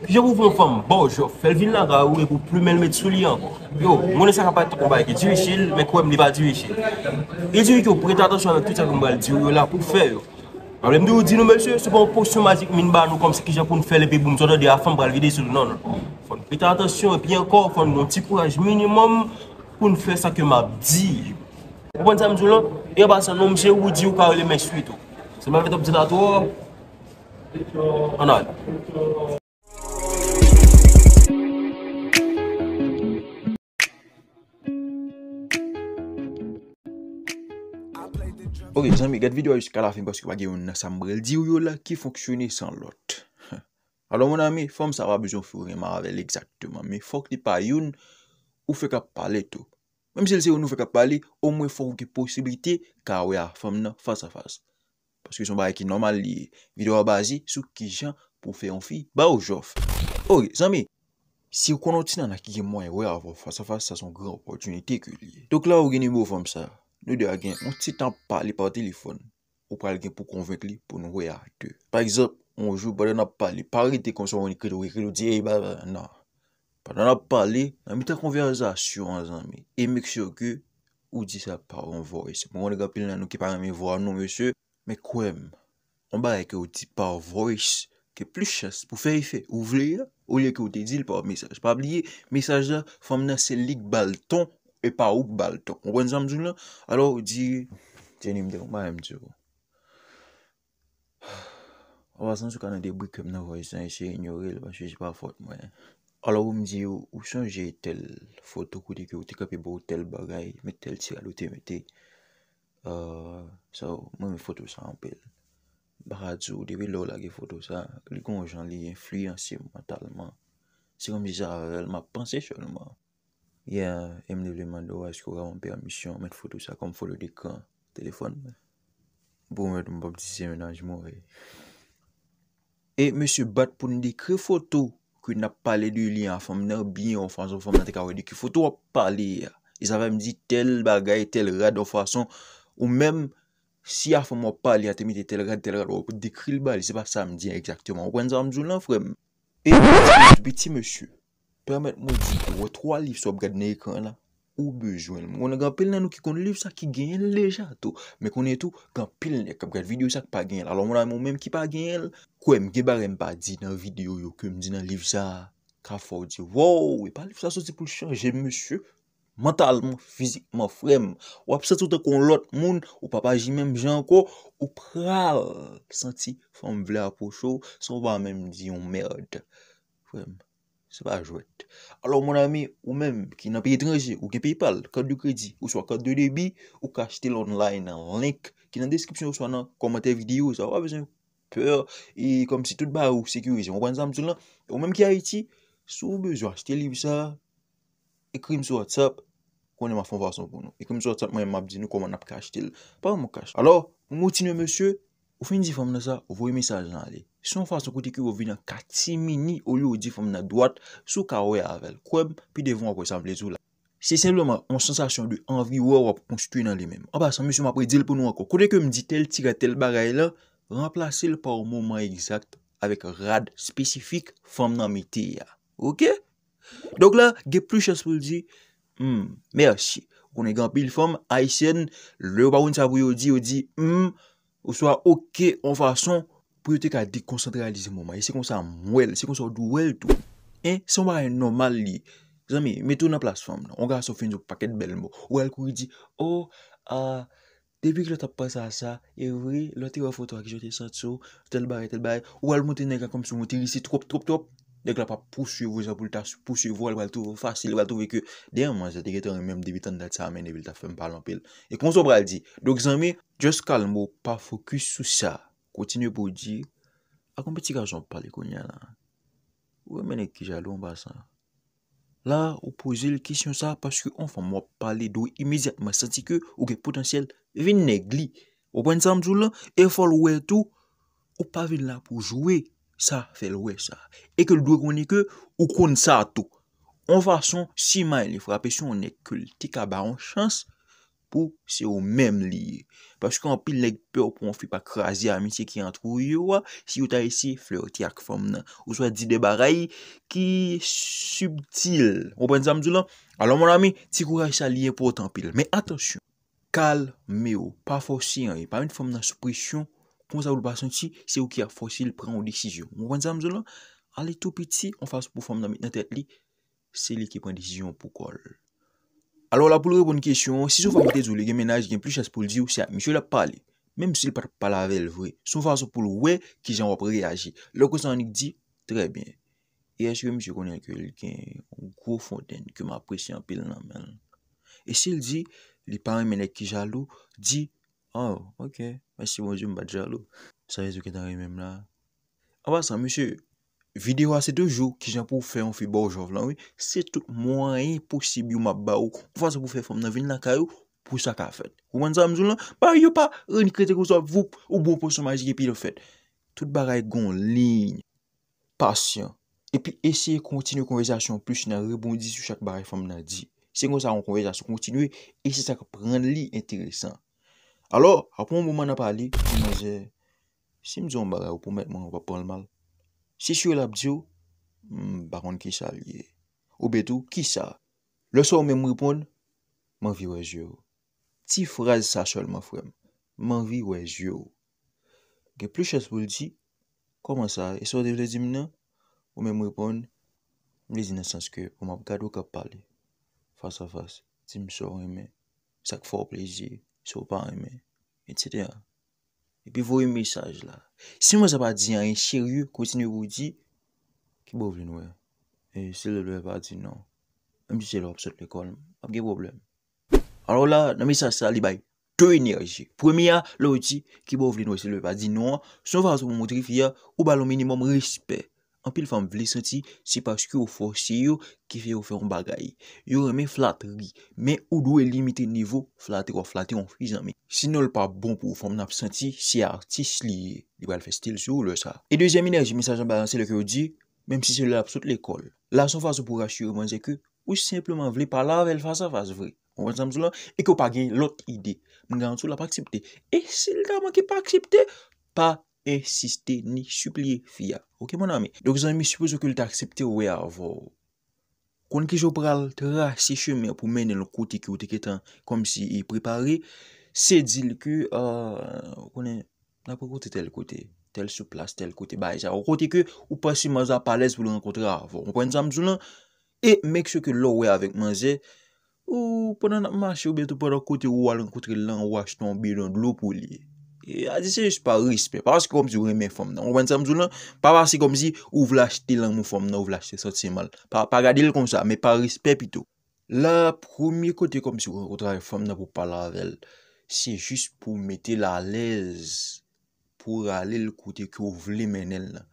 Pi jan pou fon fon, bonjou, fel vin la ga ou e pou plume l met sou li an kon. Yo, mounen sa ka pati tokon baye ki diwishil, menk wèm li va diwishil. E diwishil pou prete atasyon oh. an touta kon bal diyo yo la pou fè yo. Parlem de ou di nou mèlchè, se pon porsyon magik min ba nou konm se ki jan pou nou fè le pe boum, jwadè di a fon bal videy sou l nan l. Prete atasyon, epi yon kor fon, nou ti kouaj minimum pou nou fè sa ke map diyo. Poun tsa mdou lan, e basan nou msè ou bou diyo ka ou le mèlch fitou. Se mèl fè top di la do, anan. Ok, zanmi, get video a yus kalafin baske wage yon nasambrel diyo yo la ki foksyone san lot. Alo moun ami, fòm sa wabizyon fure maravele egzaktouman. Me fok di pa yon ou fè ka pale tou. Mem se lise yon ou fè ka pale, ou mwen fòrou ki posibite ka wè a fòm nan fòs a fòs. Paske yon son bare ki nomal liye video a bazi sou ki jen pou fè yon fi ba ou jof. Ok, zanmi, si yon konot si nan a kike mwen wè a fòs a fòs, sa son gran pòtunite ki liye. Tok la ou geni mou fòm sa. Nou de a gen, nou ti tan pa li pa w telifon, ou pa al gen pou konvek li pou nou wye akte. Par ekzop, onjou, bade nan pa li, pari te konson wouni kredo wikredo, di e, ba, ba, nan. Bade nan pa li, nan mi te konverzasyon an zanmi, emeksyo ke, ou di sa pa woun voyse. Mwen wane gapil nan nou ki pa wanyan mwen vwa nou, mwese. Me kouem, an ba reke ou di pa woyse, ke pli chas pou feyfe, ou vleye, ou liye ke ou te di lipa w mesaj. Pa blye, mesaj la, fwam nan selik balton. E pa ouk bal to. Onwen zanm zoun la. Alo ou di. Djeni mde. Mba mdi ou. Ou asan sou kanade. Bwik ap nan waj zan. E se yinyoril. Wan chwezi pa fote mwen. Alo ou mdi ou. Ou son jay tel. Foto kou di ki ou. Te kapi bou tel bagay. Met tel tiral euh, ou te meti. Sa ou. Mwen mi fote ou sa anpil. Barad zou. Debe lola ge fote ou sa. Li konj anli. Influensi mentalman. Se konm di sa. Ma panse chonman. Yen, e mne vleman do waj kou gavon permisyon mèt fotou sa konm folo di kon, telefon mè. Bou mè doun bop disi menanj moun vè. E, mè sè bat pou n dekri fotou kou n ap pale di li an, fòm nè binyon, fòm n te ka wè di ki fotou wap pale ya. E zavè m di tel bagay, tel rad, ou fòson, ou mèm si a fòm wap pale ya, te miti tel rad, tel rad, ou kou dekri l bali. Se pa sa m di ya, ekzaktèman, wè n zan m zounan fòm. E, bè ti mè sè, bè ti mè sè. Mwen di, wè, 3 liv sa wap gade na ekran la, ou bejwen. Mwen a gampil nan nou ki kon liv sa ki genye leja tou. Mwen konen tou, gampil nek, wap gade video sa ki pa genye la. Alon, mwen a mwen mèm ki pa genye la. Kwen, mge barem pa di nan video yo, kwen mdi nan liv sa, ka fò di, wò, wè, e pa liv sa sosi pou chanje, mwen su, mental, mwen fizik, mwen frem. Wè, psa touta kon lot, moun, wè, papa jimèm, janko, wè, pral, santi, fò mwen vle aposho, sò mwen mèm di, yon mèrd, frem. Se pa jwet. Alo moun ame, ou menm, ki nan paye trangye, ou ki paypal, kade du kredi, ou swa kade du debi, ou kache tel online nan link ki nan deskripsyon ou swa nan komante video sa. Ou a bezen, peur, e kom si tout ba ou sekurizyon. Ou mwen zanm zoun nan, ou menm ki a iti, sou bezwa achete libi sa, ekrim sou WhatsApp, konen ma fon vason pou nou. Ekrim sou WhatsApp, mwen map di nou koman ap kache tel, pa mwen kache. Alo, moun moutine monsye, ou fin di fom nan sa, ou voye mesaj nan li. Son fason kote ki ou vi nan kati mini ou li ou di fom nan dwat sou ka ou ya avel kweb pi devon apwe san vlezou la. Se sembloman, an sensasyon di anvi ou a wap konstituye nan li menm. An basan, misyon apwe di l pou nou anko. Kote ki ou mdi tel tiga tel bagay la, remplase l pa ou mouman egzakt avek rad spesifik fom nan mi te ya. Ok? Donk la, ge plushes pou l di, hmm, Mersi, kone gan pil fom, aisen, le hmm, ou pa woun sa vwi ou di, ou di, M, ou swa ok, an fason, pou yo te ka dekoncentralize mouma, e se kon sa mwel, se kon sa dwel tou. E, se mwa en nomal li, zami, me tou nan plasfam nan, on ga sa finjou paket bel mou, ou al kou di, oh, ah, debi ki lout ap pa sa sa, e wri, louti e wafotwa ki jote sa tso, tel bare, tel bare, ou al mouti nega kom sou mouti risi, trop, trop, trop, dek la pa poussye vou, pou louta poussye vou, al waltou fasil, waltou vikou, deyman, zati ketan remem debi tan dat sa, men debi louta fem palman pil, e kon Koutinye pou di, akon peti kajan pou pale konye la. Ou men ek ki jalo an ba sa? La, ou pose l kisyon sa, paske an fa mwa pale do imediatman santi ke ou ke potensyel vin negli. Ou konye sam zoulan, e fol wè tou, ou pa vin la pou jowe, sa fel wè sa. E ke l do konye ke, ou kon sa tou. An fason, si may li fwa apesyon, an ek ke l tika ba an chans, Pou, se ou menm li. Paskan, pil nek pe ou pou moun fi pa krasi a misye ki an trou yuwa. Si ou ta yisi, fle oti ak fom nan. Ou swa di de baray ki subtil. Mwen zanm zou lan, alon moun ame, ti kou kwa yisa liye pou otan pil. Men atonsyon, kalme ou. Pa fosi an e. Parmen fom nan supresyon, pou moun zavou l basan si, se ou ki a fosi l pren ou disisyon. Mwen zanm zou lan, alen tou piti, an fasi pou fom nan mit nan tet li, se li ki pren disisyon pou kol. Alo la pou lè kon kèsyon, si sou fèmite zou lè gen menaj gen plè chè se pou lè di ou sè, mi chè lè palè, mèm si lè pat palave lè vwè, sou fèmite sou pou lè wè ki jan wè prè reajè. Lè kon sè anik di, trè bè. E a chè gen mi chè konèl ke lè gen ou kwo fontèn ke mè aprèsyan pil nan mèl. E si lè di, li pèmè menè ki jalou, di, Oh, ok, mè si mwenjè mbè jalou, sa vè sou kè tan rè mèm la. Awa san, mi chè. Videwa se toujou ki jan pou fè an fi bojòv lan wè, se tout mwenye posib yon map ba wè pou fè fè fòm nan vin lakay wè pou sa ka fèt. Ou an zan mzoun lan, bar yon pa, ren kredek ou sa vup ou bon posomaj gè pi lò fèt. Tout baray gon lign, pasyon, e pi eseye kontinu konvezasyon plus nan rebondi sou chak baray fòm nan di. Se yon zan konvezasyon kontinu, eseye sa ka pren li enteresan. Alo, apon mwen nan pali, mwen zè, se mzon baray wè pou mèt mwen wè pa pòl mal. Si sou la bdjou, baron hmm, ki sa liye. Ou betou, ki sa? Loso ou men mwipon, man vi wè zyou. Ti fraz sa sol ma fwem, man vi wè zyou. Ge plou chas woul di, koman sa? E so devle di mnen, ou men mwipon, mle di nan sanske, ou map gado kap pale. Fas a fas, di msou reme, sak fwo plezi, sou pa reme, et sè deyan. Pi vou yon mesaj la Si mwen sa pa di yon yon shiryu Kontine wou di Ki bou vle noue E se lèvè pa di nou M di se lèvè pa sot lè kol Apege problem Alors la nan mesaj sa li bay 2 enerji Premi ya lèvè ti Ki bou vle noue se lèvè pa di nou Soun fwans pou mwotrifiya Ou ba lò minimum respè Anpil fam vle senti, si pas ki ou fò si yo ki fè ou fè ou bagay. Yo remè flat ri, men ou dwe limiti nivou, flati kwa flati ou fli zame. Sinol pa bon pou ou fam nap senti, si artis li, li wèl fè stil sou ou lè sa. E deuxième enerji, misajan ba lanse lè ki ou di, mèm si se lè ap sote l'ekol. La son fase pou rasyur man zè ki, ou simplement vle pala avèl fase a fase vre. Konwen zanm sou lan, e ki ou pa gen lòt ide. Mwen gan an sou la pa aksepte, e sil daman ki pa aksepte, pa aksepte. E sisti ni supli fiya Ok moun ame? Dok zan mi suposo ki l te aksepti wè avon Kon ki jop pral teras si cheme Pou menen l kote ki ou te ketan Kom si i prepari Se dil ki Konen, nan pou kote tel kote Tel souplas, tel kote, baye Ou kote ki ou pasi maza palez pou l renkotre avon Mwen zan mzou lan E mek se ki l wè avon manze Ou ponan akmache ou betou ponan kote Ou al renkotre lan wach ton bilon lopou liye Adi se jis pa rispe, pa rasi kom si ou reme fom nan. Ouwen sa mzou nan, pa rasi kom si ou vlajte lan nou fom nan, ou vlajte sot se mal. Pa gade l kom sa, me pa rispe pito. La promye kote kom si ou wot raje fom nan pou pala avèl, se jis pou mette l alèz pou rale l kote ki ou vle menèl nan.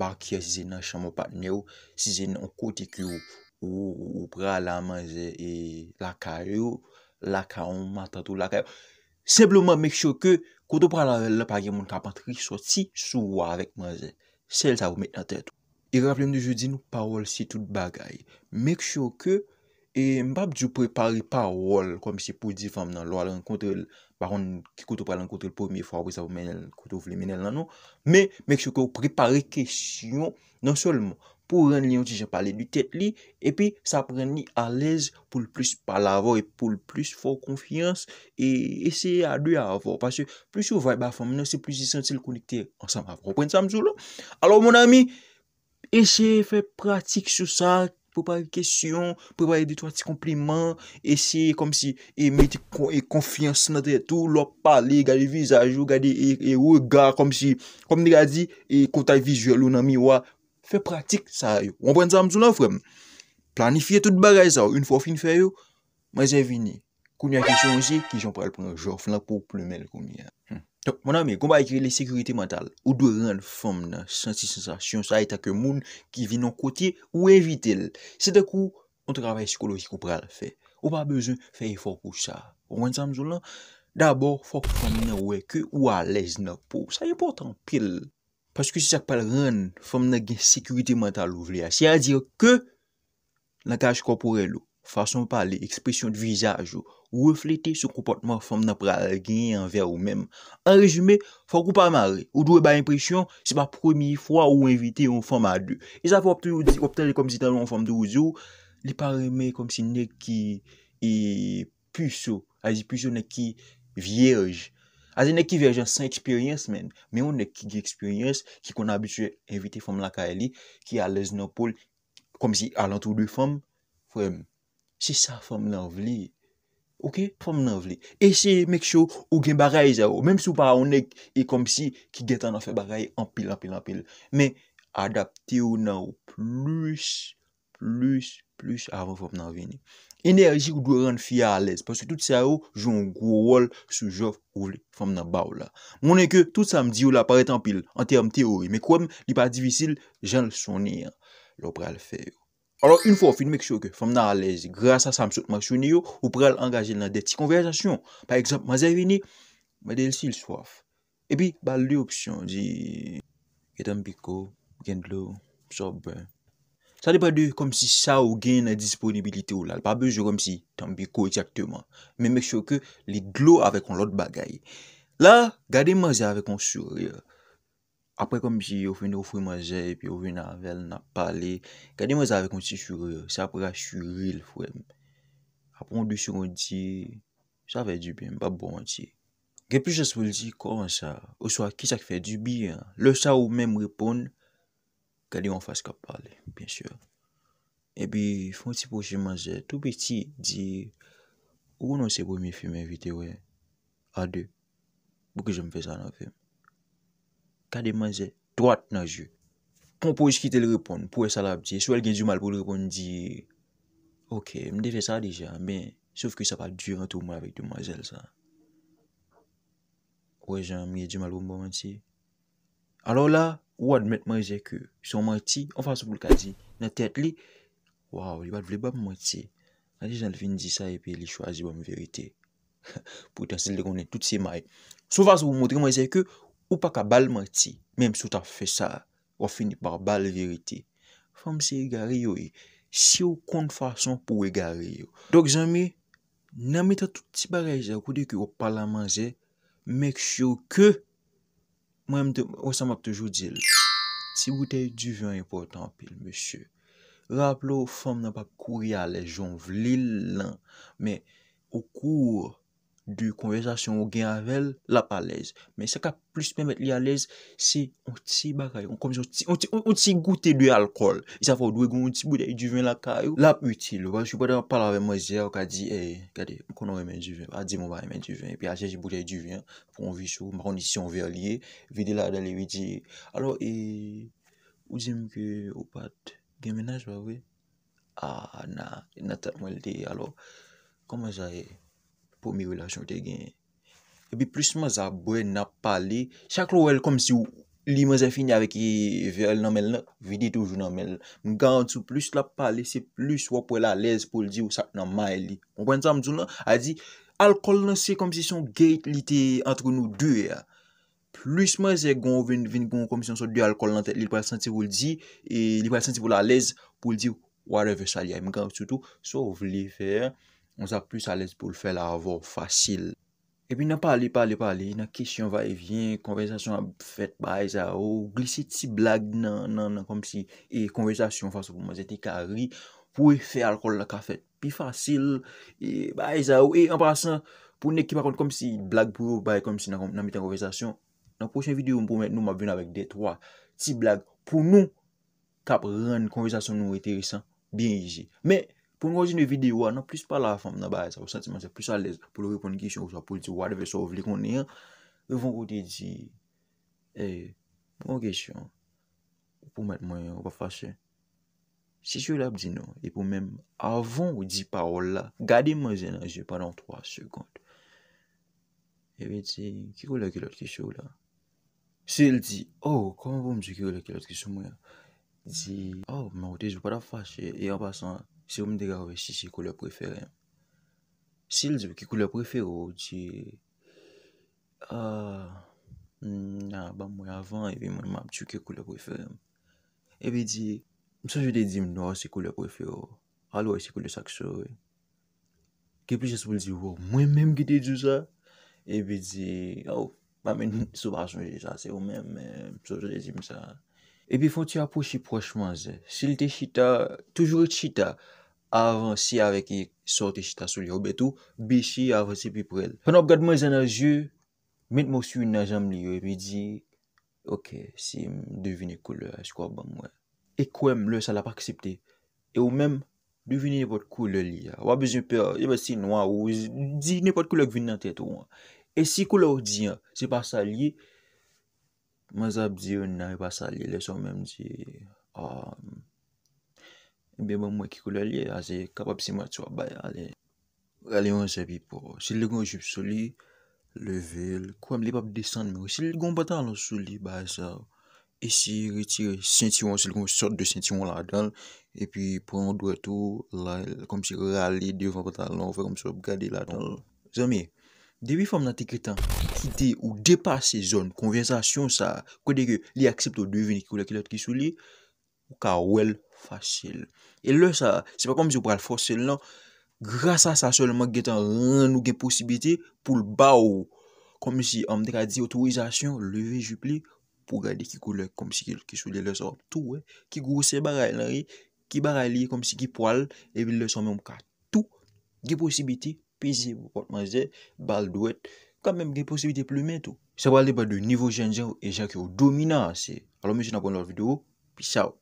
Bak ya si zè nan chanmou patne ou, si zè nan kote ki ou ou pralaman zè e lakay ou, lakay ou matatou lakay ou. Sèbleman mèk chou ke koutou pral la lè parye moun kapantri sou ti souwa avèk mwazè. Sèl sa ou mèk nan tèt. E rèflèm de joudi nou, parol si tout bagay. Mèk chou ke, e mbap djou prepari parol, kom si pou di fam nan lò al renkontrel. Paron ki koutou pral renkontrel pomiye fwa wè sa ou menel, koutou vlemenel nan nou. Mèk chou ke ou prepari kesyon nan solmou. pou ren li yon ti jen pale du tet li, epi sa pren li alèz pou l plus pale avò, et pou l plus fò konfiyans, et ese a dwi avò, pasè plus yon vibe a fòm, menon se plus yon sensil konikte ansam avò, pren sa mzou lò. Alò, moun amy, ese fè pratik sou sa, pou pale kèsyon, pou pale dito ati kompliment, ese kom si, e meti e konfiyans nan tè tou, lò pale, gade vizaj, ou gade e wè e gà, kom si, kom ni gadi, e kontay vizuel ou nan mi wò, Fè pratik sa yo. Woun pren zanm zoulan fwem. Planifiye tout bagay zaw. Un fò fin fè yo. Mwen zè vini. Koun ya kishon ouzi. Kishon pral pran jò. Flan pou plumel koun ya. Hmm. Mwen ame. Gouman ekri le sekuriti mental. Ou dwe ren fòm nan. Sensi sensasyon. Sa e takè moun. Ki vin an koti. Ou evite l. Se dekou. Un travay psikolojikou pral fè. Ou pa bezon fè e fòk ou sa. Woun pren zanm zoulan. Dabor fòk fòm nan wèkè. Ou alèz nan Paske se sak pal ren, fom nan gen sekurite mental ou vle a. Se a dire ke, lakaj koporelo, fason pali, ekspresyon di vizajo, ou reflete sou koportman fom nan pral gen an ver ou menm. An rezume, fokou pal mare, ou dwe ba impresyon, se pa premi fwa ou evite yon fom adu. E sa pou optele kom si tan ou fom do ou zo, li pareme kom si nek ki e, puso, a zi puso nek ki vyejj. Aze nek ki vejan san eksperyens men, men ou nek ki ge eksperyens ki kon abiswe evite fom lanka e li, ki alez nan pol kom si alantou de fom, fwem, se sa fom nan vli. Ok, fom nan vli. Ese mek chou ou gen bagay za ou, men sou pa ou nek e kom si ki getan nan fe bagay anpil, anpil, anpil. Men adapte ou nan ou plus, plus, plus avon fom nan vli ni. Enerji kou do ren fya alez, paske tout sa ou, joun gwo wol sou jo ou fom nan baw la. Mounen ke, tout sa m di ou la pare tan pil, an term teori, me kouem, li pa divisil, jan l soni an, lopre al feyo. Alors, in fow, fin mèk chouke, fom nan alez, grasa sa m sotman chouni yo, lopre al angaje nan de ti konverjasyon. Par ekzamp, ma zè vini, ma del si l swaf. Epi, bal li opsyon, di, getan piko, gen dlo, psop bè. Sa depa de kom si sa ou gen na disponibilite ou lal. Pa bejou kom si tambiko etyakteman. Men mek chou ke li glo avek kon lot bagay. La, gade ma ze avek kon surye. Apre kom si yo fwene ou fwene ma ze, pi yo fwene anvel, nan pale. Gade ma ze avek kon si surye. Sa apre a surye l fwene. Apre mwen de shou kon di, sa avek djibye mba bon ti. Gepi chou sa fwene di, koman sa? Ou sa ki chak fwe djibye? Le sa ou men mwepon, Kade yon fask ap pale, bensyur. E bi, fwant si pou jim manje, tou peti, di, ou non se pou mi fume videwe, ade, pou ki jom fe sa nan fe. Kade manje, doat nan ju, pou pou j kitel ripon, pou e salab, di, sou el gen di mal pou ripon, di, oke, mde fe sa di jan, men, souf ki sa pa duran tou man avik di manjel sa. Ou e jan, mi e di mal pou mbo manji, Alo la, ou admet manje ke sou mati, ou fasa pou lkazi, nan tet li, waw, li bat vle bap mati, nan li jan lvin di sa e pe li chwazi bap verite. Poutan se le konen tout se mai. Sou fasa pou mwotre manje ke, ou pa ka bal mati, menm sou ta fe sa, wafini par bal verite. Fam se igari yo e, se yo kont fason pou igari yo. Dok zan mi, nan me ta tout ti baraj ya, kou de ki wap pala manje, meksyo ke, Mwen mte, ou sa m ap tejou dil. Ti boutei di ven yon potan pil, monsye. Rable ou fom nan pa kouya le jon vlil lan. Me, ou kou... Du konvesasyon ou gen avel, la pa lez. Men se ka plus pemet li a lez, se on ti baka yo. On komise, on ti goute de alkol. I sa fò, dwe goun, on ti boudè yu di vin la ka yo. La uti lò, wè, jupade wè, pala wè mwen zè, wè ka di, hey, eh, kade, m konon wè men di vin, wè, a di moun wè men di vin, e pi a zè jè boudè yu di vin, pou m wishou, m kondisyon vè liye, vide la dè li wè di, alò, e, ou zè m kè, ou pat, gen menaj wè, wè? Ah, na, e natat mwen ldi, alò, k pou mi relasyon te gen. Ebi, plus ma za boye na pale, chakro wèl kom si ou, li ma zè finye avè ki vèl nanmèl nan, vide toujou nanmèl. Mga an sou, plus la pale, se plus wèl pou lalèz pou ldi ou sak nanmèl li. Konpwen ta mdou nan, a di, alkol nan se kom si son gèit li te antre nou dè ya. Plus ma zè gon vin, vin gon kom si son so dè alkol nan, li e pou lalèz senti pou ldi, li pou lalèz senti pou lalèz pou ldi ou, wèl revè sa li ya. Mga an sou tou, so wèl li fè ya. On sa plus alèz pou l'fè la avò, fasil. E pi nan pali, pali, pali, nan kèsyon va e vyen, konversasyon a fèt, ba e za ou, oh, glise ti blag nan, nan, nan, konm si, e konversasyon fòs pou mwazete kari, pou e fè alkol la ka fèt, pi fasil, e ba e za ou, e an prasan, pou nekip akon, konm si, blag pou, ba e konm si nan mitan konversasyon, nan kòshen videou mpou mèt nou mwap vyen avèk det, wè, ti blag, pou nou, kap rèn konversasyon nou ete risan, bi enjè. Mè! pou mwen konjine videwa, nan plis pa la fam, nan baye sa, ou sentimen se plis alez, pou lwepon kishyon ou sa, pou lwepon wadeve sa, ou vle konye, ou vwen kote di, e, mwen kishyon, pou mwen mwen, ou pa fache, si chou la pdi nou, e pou mwen, avon ou di parola, gade mwen zene, jepa nan 3 sekonde, e vwen di, kikou la kilot kishyon la, si el di, ou, oh, koman pou mwen jekou la kilot kishyon mwen, di, ou, oh, mwen kote, jepa la fache, e yon pasan, Se ou mde gwa wè si si koule preferen. Sil di wè ki koule preferen wè ou ti... A... Na, ba mwen avan e vi mwen mwen ap chou ki koule preferen. E bi di... Mso jwede di m nou wè si koule preferen wè. A lwè si koule sakso wè. Ke pli jwè se mwen di wè ou mwen mèm ki di djou sa. E bi di... Ou, mwen sou basman jwè di sa oh, se wè mèm. Mso jwede di m sa. E bi fon ti aposhi prochman zè. Sil te chita... Toujou chita... avansi avè ki e sorti chita sou li yo bè tou, bè chi avansi pi prèl. Fè nou gade mwen zè nan jè, mèt mò su yon nan jèm li yo, mè e di, ok, si devine koule, jkwa bon, mwen mwen, ekwè mwen lè, sa la pa kisipte, e ou mèm, devine nèpot koule li ya, wè bez yon pe, yon e mè si nou, di nèpot koule kvin nan tèt ou an, e si koule ou di, se pa sa li, mè zèp di, nan yon pa sa li, lè son mèm di, a, ah, mè, Mbe mwen mwen ki koule li, aze kapap si mati wap bay ale. Rale mwen sepi pou. Se li gwen jup sou li, leve. Kou m li pap desan mwen. Se li gwen batal nou sou li, baza. E si retire sentimon, se li gwen sote de sentimon la don. E pi pon dwe tou, la, kom si rale, di ou fan patal nou. Fè kom sou gade la don. Zan mi, debi fèm nan te kretan, ki de ou depa se zon konvensasyon sa, kou deke li aksept ou devine ki koule ki lot ki sou li, ou ka wel. Fasil. E lè sa, se pa kom si ou pral fosel nan, grasa sa solman getan rin nou ge posibiti pou l'ba ou. Kom si amdra di otorizasyon, leve jup li pou gade ki kou lè, kom si ki sou lè lè sa ou tou. Ki kou se baray lè, ki baray li, kom si ki poal, e vil lè sa mèm ka tou. Ge posibiti, pizi, potman zè, bal dwet, kom mèm ge posibiti pou lè men tou. Se pral de pa de nivou jen jè ou, e jè ki ou dominansè. Alon mèjè nan pon lò video, pisaw.